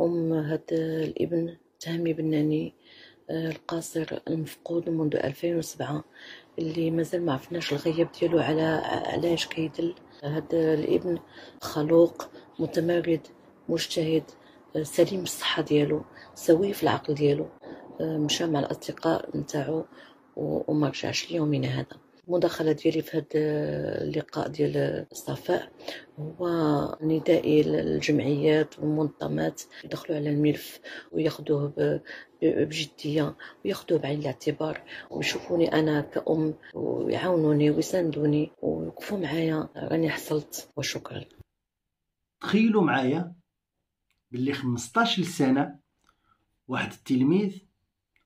أم هذا الابن تهمي بناني يعني، آه، القاصر المفقود منذ 2007 اللي مازال ما عرفناش الغياب ديالو على علاش كيدل هذا الابن خلوق متمرد مجتهد آه، سليم الصحة ديالو سوي في العقل ديالو آه، مشى مع الأصدقاء نتاعو وما رجعش ليومنا هذا المداخله ديالي في هذا اللقاء ديال الصفاء هو ندائي للجمعيات والمنظمات يدخلوا على الملف وياخذوه بجديه وياخذوه بعين الاعتبار ويشوفوني انا كأم ويعاونوني ويساندوني ويوقفوا معايا راني حصلت وشكرا تخيلوا معايا باللي 15 سنه واحد التلميذ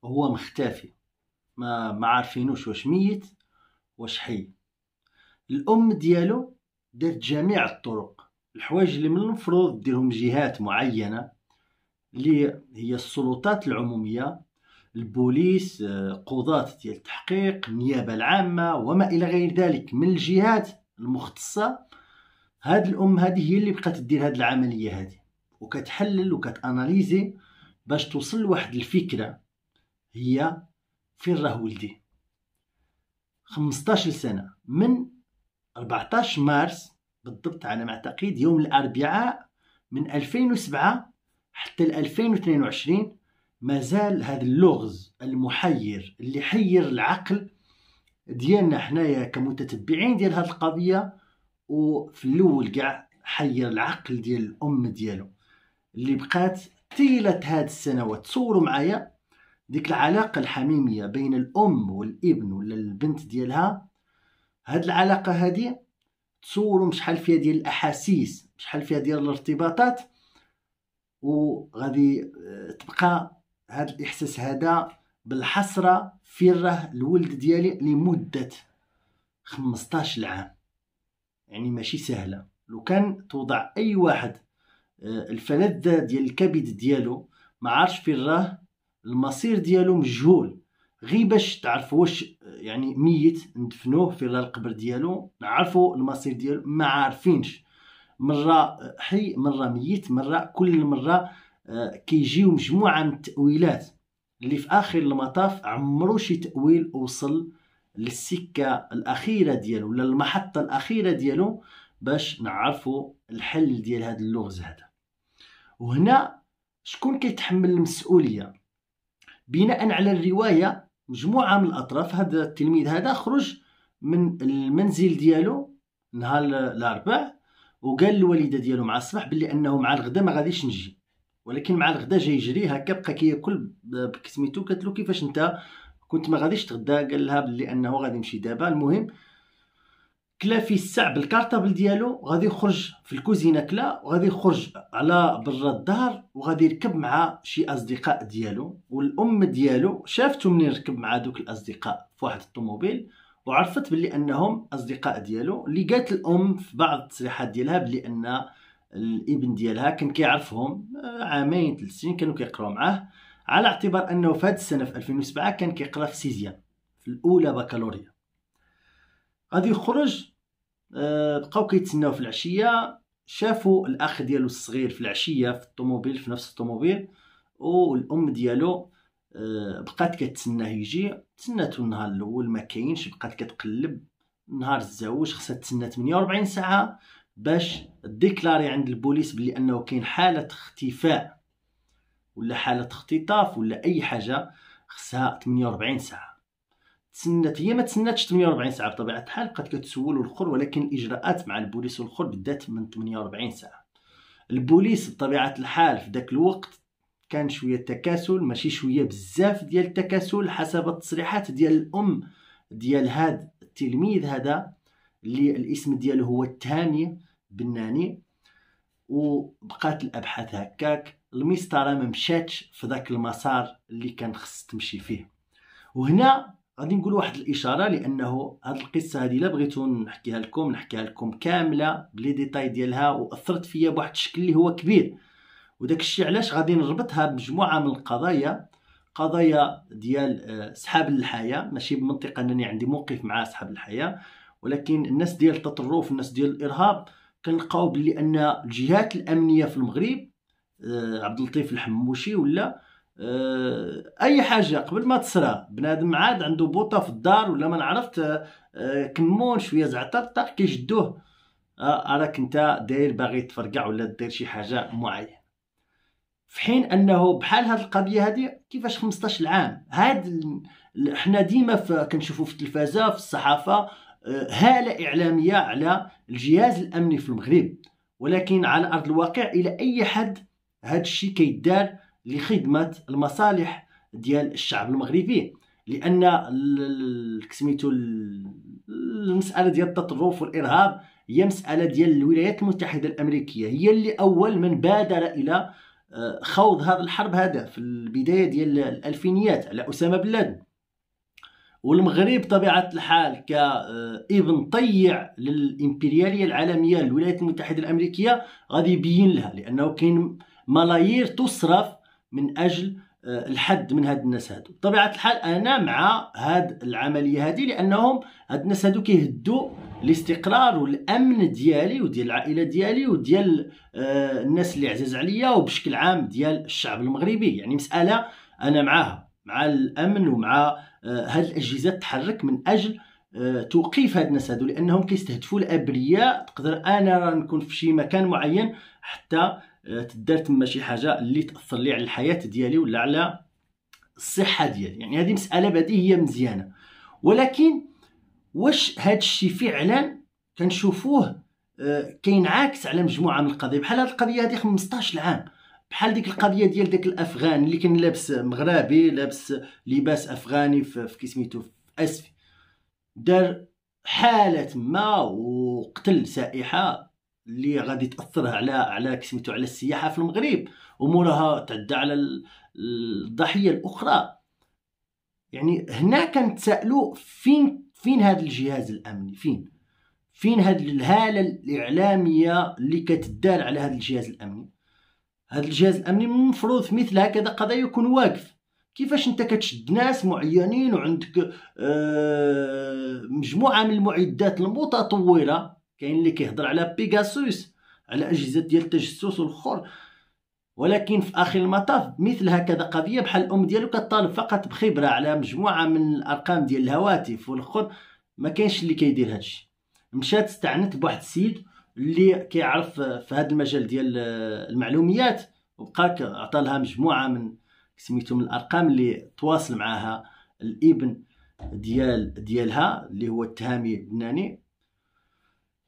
هو مختفي ما ما عارفينوش واش ميت واش حي الام ديالو دارت جميع الطرق الحوايج اللي من المفروض ديرهم جهات معينه اللي هي السلطات العموميه البوليس آه، قضاة ديال التحقيق النيابة العامة وما إلى غير ذلك من الجهات المختصة هاد الأم هذه هي اللي بقات دير هاد العملية هذه وكتحلل وكتاناليزي باش توصل لواحد الفكرة هي فين راه ولدي 15 سنة من 14 مارس بالضبط على ما أعتقد يوم الأربعاء من 2007 حتى 2022 ما زال هذا اللغز المحير اللي حير العقل ديالنا حنايا كمتتبعين ديال هذه القضية وفي الأول كاع حير العقل ديال الأم ديالو اللي بقات طيلة هذه السنوات تصوروا معايا ديك العلاقه الحميميه بين الام والابن ولا البنت ديالها هاد العلاقه هادي تصوروا شحال فيها ديال الاحاسيس شحال فيها ديال الارتباطات وغادي آه، تبقى هاد الاحساس هذا بالحسره في راه الولد ديالي لمده 15 عام يعني ماشي سهله لو كان توضع اي واحد آه، الفلذه ديال الكبد ديالو ما عارش فين راه المصير ديالو مجهول غير باش تعرف واش يعني ميت ندفنوه في القبر ديالو نعرفوا المصير ديالو ما عارفينش مره حي مره ميت مره كل مره آه، كيجيو مجموعه من التاويلات اللي في اخر المطاف عمرو شي تاويل وصل للسكه الاخيره ديالو ولا المحطه الاخيره ديالو باش نعرفوا الحل ديال هذا اللغز هذا وهنا شكون كيتحمل المسؤوليه بناء على الروايه مجموعه من الاطراف هذا التلميذ هذا خرج من المنزل ديالو نهار الاربع وقال الوالده ديالو مع الصباح بلي انه مع الغدا ما غاديش نجي ولكن مع الغدا جاي يجري هكا بقى كياكل بكسميتو قالت له كيفاش انت كنت ما غاديش تغدا قال لها بلي انه غادي نمشي دابا المهم كلا في الساع بالكارطابل ديالو غادي يخرج في الكوزينه كلا وغادي يخرج على برا الدار وغادي يركب مع شي اصدقاء ديالو والام ديالو شافته من ركب مع دوك الاصدقاء في واحد الطوموبيل وعرفت بلي انهم اصدقاء ديالو اللي قالت الام في بعض التصريحات ديالها بلي ان الابن ديالها كان كيعرفهم آه، عامين ثلاث سنين كانوا كيقراو معاه على اعتبار انه في هذه السنه في 2007 كان كيقرا في سيزيام في الاولى بكالوريا غادي يخرج آه، بقاو كيتسناو في العشيه شافوا الاخ ديالو الصغير في العشيه في الطوموبيل في نفس الطوموبيل والام ديالو آه، بقات كتسناه يجي تسناتو النهار الاول ما كاينش بقات كتقلب نهار الزواج خصها تسنى 48 ساعه باش ديكلاري عند البوليس بلي انه كاين حاله اختفاء ولا حاله اختطاف ولا اي حاجه خصها 48 ساعه تسنات هي ما تسناتش 48 ساعه بطبيعه الحال بقات كتسول والاخر ولكن الاجراءات مع البوليس والاخر بدات من 48 ساعه البوليس بطبيعه الحال في ذاك الوقت كان شويه تكاسل ماشي شويه بزاف ديال التكاسل حسب التصريحات ديال الام ديال هاد التلميذ هذا اللي الاسم ديالو هو تاني بناني وبقات الابحاث هكاك المسطره ما مشاتش في ذاك المسار اللي كان خص تمشي فيه وهنا غادي نقول واحد الاشاره لانه هاد القصه هادي لا بغيتو نحكيها لكم نحكيها لكم كامله بلي ديتاي ديالها واثرت فيا بواحد الشكل اللي هو كبير وداك الشيء علاش غادي نربطها بمجموعه من القضايا قضايا ديال اصحاب آه، الحياه ماشي بمنطق انني عندي موقف مع اصحاب الحياه ولكن الناس ديال التطرف الناس ديال الارهاب كنلقاو بلي ان الجهات الامنيه في المغرب آه، عبد اللطيف الحموشي ولا آه، اي حاجه قبل ما تصرى بنادم عاد عنده بوطه في الدار ولا ما نعرفت آه، كمون شويه زعتر طق كيجدوه آه، راك انت داير باغي تفرقع ولا دير شي حاجه معينه في حين انه بحال هذه القضيه هذه كيفاش 15 عام هاد حنا ديما كنشوفوا في التلفازه في الصحافه هاله اعلاميه على الجهاز الامني في المغرب ولكن على ارض الواقع الى اي حد هذا الشيء كيدار لخدمه المصالح ديال الشعب المغربي لان سميتو المساله ديال التطرف والارهاب هي مساله ديال الولايات المتحده الامريكيه هي اللي اول من بادر الى آه، خوض هذا الحرب هذا في البدايه ديال الالفينيات على اسامه بن لادن والمغرب طبيعه الحال كابن آه، طيع للامبرياليه العالميه للولايات المتحده الامريكيه غادي يبين لها لانه كاين ملايير تصرف من اجل آه، الحد من هاد الناس هادو بطبيعه الحال انا مع هاد العمليه هادي لانهم هاد الناس هادو كيهدوا الاستقرار والامن ديالي وديال العائله ديالي وديال آه، الناس اللي عزاز عليا وبشكل عام ديال الشعب المغربي يعني مساله انا معاها مع الامن ومع آه، هاد الاجهزه تحرك من اجل توقيف هاد الناس هادو لانهم كيستهدفوا الابرياء تقدر انا نكون في شي مكان معين حتى آه، تدار تما شي حاجه اللي تاثر لي على الحياه ديالي ولا على الصحه ديالي يعني هذه مساله بديهيه مزيانه ولكن واش هذا الشيء فعلا كنشوفوه آه، كينعكس على مجموعه من القضايا بحال هذه القضيه هذه 15 عام بحال ديك القضيه ديال داك الافغان اللي كان لابس مغربي لابس لباس افغاني في كيسميتو اسفي دار حاله ما وقتل سائحه اللي غادي تاثر على على كسمتو على السياحه في المغرب وموراها تعدى على الضحيه الاخرى يعني هنا كنتسائلوا فين فين هذا الجهاز الامني فين فين هاد الهاله الاعلاميه اللي كتدار على هذا الجهاز الامني هذا الجهاز الامني المفروض في مثل هكذا قضايا يكون واقف كيفاش انت كتشد ناس معينين وعندك آه، مجموعه من المعدات المتطوره كاين اللي كيهضر على بيغاسوس على اجهزه ديال التجسس والاخر ولكن في اخر المطاف مثل هكذا قضيه بحال الام ديالو كطالب فقط بخبره على مجموعه من الارقام ديال الهواتف والاخر ما كاينش اللي كيدير هادشي مشات استعنت بواحد السيد اللي كيعرف في هذا المجال ديال المعلوميات وبقى عطى لها مجموعه من سميتهم الارقام اللي تواصل معها الابن ديال ديالها اللي هو التهامي بناني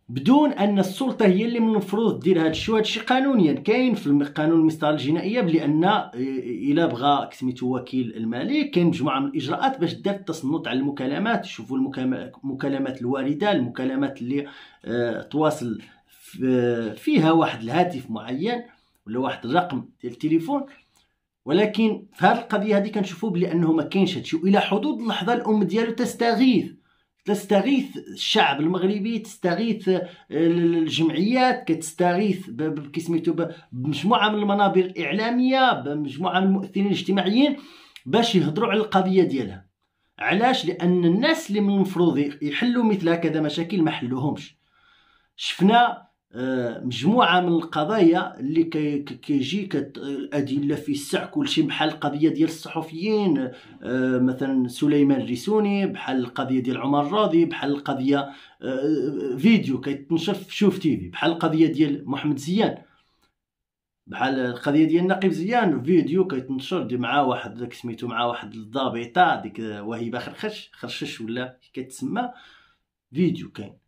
بدون ان السلطه هي اللي من المفروض دير هذا الشيء وهذا الشيء قانونيا كاين في القانون المسطره الجنائيه بلي ان الا بغى كسميتو وكيل الملك كاين مجموعه من الاجراءات باش دار التصنت على المكالمات شوفوا المكالمات الوارده المكالمات اللي آه تواصل فيها واحد الهاتف معين ولا واحد الرقم ديال التليفون ولكن في هذه القضيه هذه كنشوفوا بلي انه ما كاينش الشيء الى حدود اللحظه الام ديالو تستغيث تستغيث الشعب المغربي تستغيث آه، الجمعيات كتستغيث كسميتو بمجموعه من المنابر الاعلاميه بمجموعه من المؤثرين الاجتماعيين باش يهضروا على القضيه ديالها علاش لان الناس اللي من المفروض يحلوا مثل هكذا مشاكل ما حلوهمش شفنا آه، مجموعه من القضايا اللي كيجي الادله في السع كل شيء بحال القضيه ديال الصحفيين آه، مثلا سليمان الريسوني بحال القضيه ديال عمر الراضي بحال القضيه آه، فيديو كيتنشر في شوف تيفي بحال القضيه ديال محمد زيان بحال القضيه ديال نقيب زيان فيديو كيتنشر دي مع واحد داك سميتو مع واحد الضابطه ديك وهيبه خرخش خرشش ولا كتسمى فيديو كاين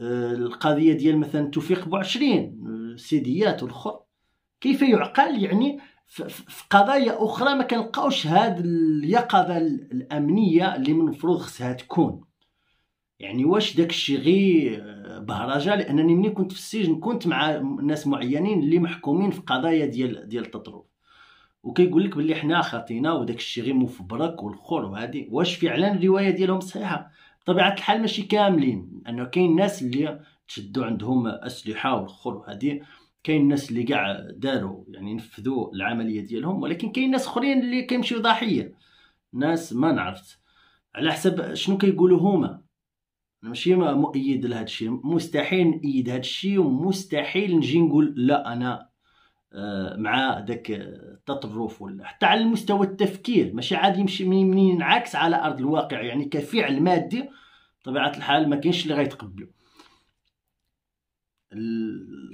القضيه ديال مثلا توفيق بوعشرين سيديات والاخر كيف يعقل يعني في قضايا اخرى ما كنلقاوش هاد اليقظه الامنيه اللي من المفروض خصها تكون يعني واش داكشي غير آه، بهرجه لانني ملي كنت في السجن كنت مع ناس معينين اللي محكومين في قضايا ديال ديال التطرف وكيقول لك باللي حنا خاطينا وداكشي غير مفبرك والخور وهادي واش فعلا الروايه ديالهم صحيحه بطبيعه الحال ماشي كاملين لانه كاين ناس اللي تشدوا عندهم اسلحه والاخر هذه كاين الناس اللي كاع داروا يعني نفذوا العمليه ديالهم ولكن كاين ناس اخرين اللي كيمشيو ضحيه ناس ما نعرفت على حسب شنو كيقولوا هما انا ماشي مؤيد لهذا الشيء مستحيل نؤيد هذا الشيء ومستحيل نجي نقول لا انا مع ذاك التطرف ولا حتى على المستوى التفكير ماشي عاد يمشي منين ينعكس على ارض الواقع يعني كفعل مادي بطبيعه الحال ما كاينش اللي غيتقبلو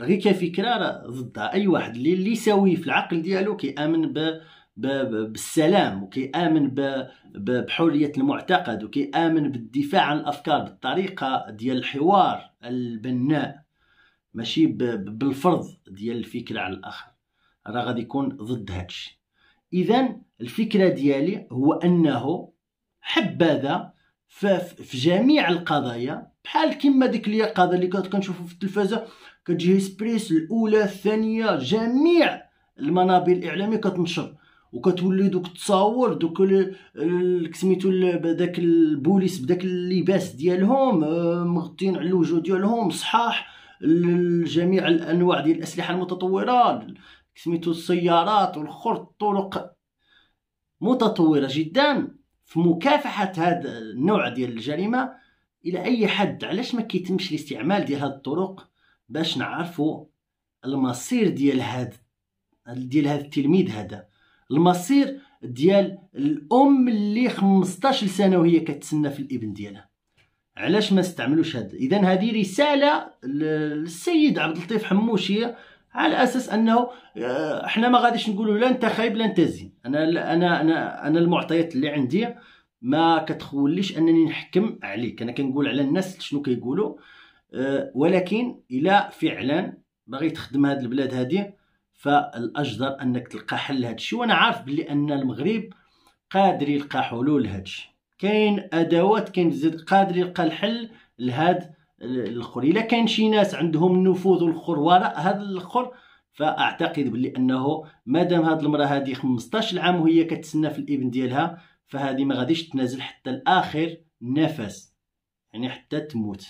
غير كفكره راه ضدها اي واحد اللي اللي سوي في العقل ديالو كيامن ب بالسلام وكيامن بحريه المعتقد وكيامن بالدفاع عن الافكار بالطريقه ديال الحوار البناء ماشي بالفرض ديال الفكره على الاخر راه غادي يكون ضد هادشي اذا الفكره ديالي هو انه حبذا في جميع القضايا بحال كما ديك اليقظه اللي كنت كنشوفو في التلفازه كتجي اسبريس الاولى الثانيه جميع المنابر الاعلاميه كتنشر وكتولي دوك التصاور دوك سميتو داك البوليس بداك اللباس ديالهم آه، مغطين على الوجوه ديالهم صحاح لجميع الانواع ديال الاسلحه المتطوره سميتو السيارات والخرط الطرق متطوره جدا في مكافحه هذا النوع ديال الجريمه الى اي حد علاش ما كيتمش الاستعمال ديال هاد الطرق باش نعرفوا المصير ديال هاد ديال هاد التلميذ هذا المصير ديال الام اللي 15 سنه وهي كتسنى في الابن ديالها علاش ما استعملوش هذا اذا هذه رساله للسيد عبد اللطيف حموشي على اساس انه آه، احنا ما غاديش نقولوا لا انت خايب لا انت زين انا انا انا انا المعطيات اللي عندي ما كتخوليش انني نحكم عليك انا كنقول على الناس شنو كيقولوا آه، ولكن الا فعلا باغي تخدم هاد البلاد هادي فالاجدر انك تلقى حل لهذا الشيء وانا عارف بلي ان المغرب قادر يلقى حلول لهذا الشيء كاين ادوات كاين زيد قادر يلقى الحل لهاد الاخر الا كاين شي ناس عندهم النفوذ والاخر وراء هذا الاخر فاعتقد بلي انه مادام هاد المراه هادي 15 عام وهي كتسنى في الابن ديالها فهذه ما غاديش تنازل حتى الاخر نفس يعني حتى تموت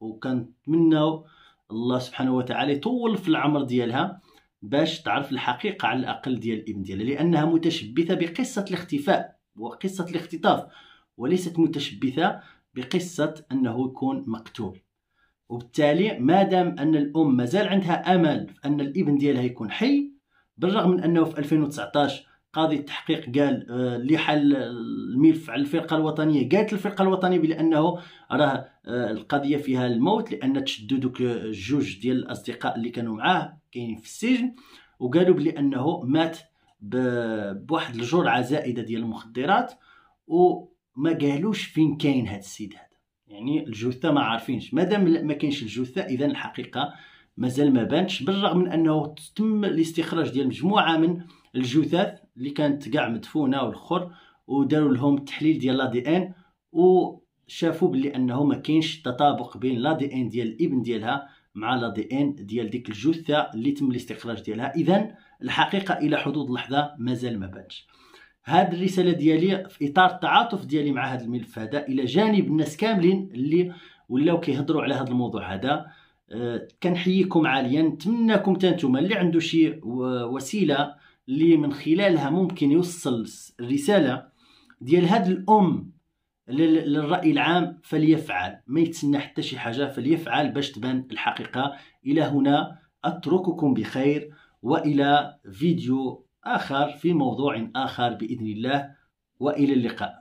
وكنتمناو الله سبحانه وتعالى يطول في العمر ديالها باش تعرف الحقيقه على الاقل ديال الابن ديالها لانها متشبثه بقصه الاختفاء وقصه الاختطاف وليست متشبثة بقصة أنه يكون مقتول وبالتالي ما دام أن الأم مازال عندها أمل في أن الابن ديالها يكون حي بالرغم من أنه في 2019 قاضي التحقيق قال اللي آه، حل الملف آه، على الفرقه الوطنيه قالت الفرقه الوطنيه بأنه راه آه، القضيه فيها الموت لان تشدوا دوك الجوج ديال الاصدقاء اللي كانوا معاه كاينين في السجن وقالوا بلي انه مات بواحد الجرعه زائده ديال المخدرات و ما قالوش فين كاين هذا السيد هذا يعني الجثه ما عارفينش مادام ما كاينش الجثه اذا الحقيقه مازال ما بانتش بالرغم من انه تم الاستخراج ديال مجموعه من الجثث اللي كانت كاع مدفونه والاخر وداروا لهم التحليل ديال لا دي ان وشافوا بلي انه ما كاينش تطابق بين لا دي ان ديال الابن ديالها مع لا دي ان ديال ديك الجثه اللي تم الاستخراج ديالها اذا الحقيقه الى حدود اللحظه مازال ما بانتش هاد الرساله ديالي في اطار التعاطف ديالي مع هذا الملف هذا الى جانب الناس كاملين اللي ولاو كيهضروا على هذا الموضوع هذا أه، كنحييكم عاليا نتمنىكم تانتوما اللي عنده شي وسيله اللي من خلالها ممكن يوصل الرساله ديال هاد الام للراي العام فليفعل ما يتسنى حتى شي حاجه فليفعل باش تبان الحقيقه الى هنا اترككم بخير والى فيديو آخر في موضوع آخر بإذن الله وإلى اللقاء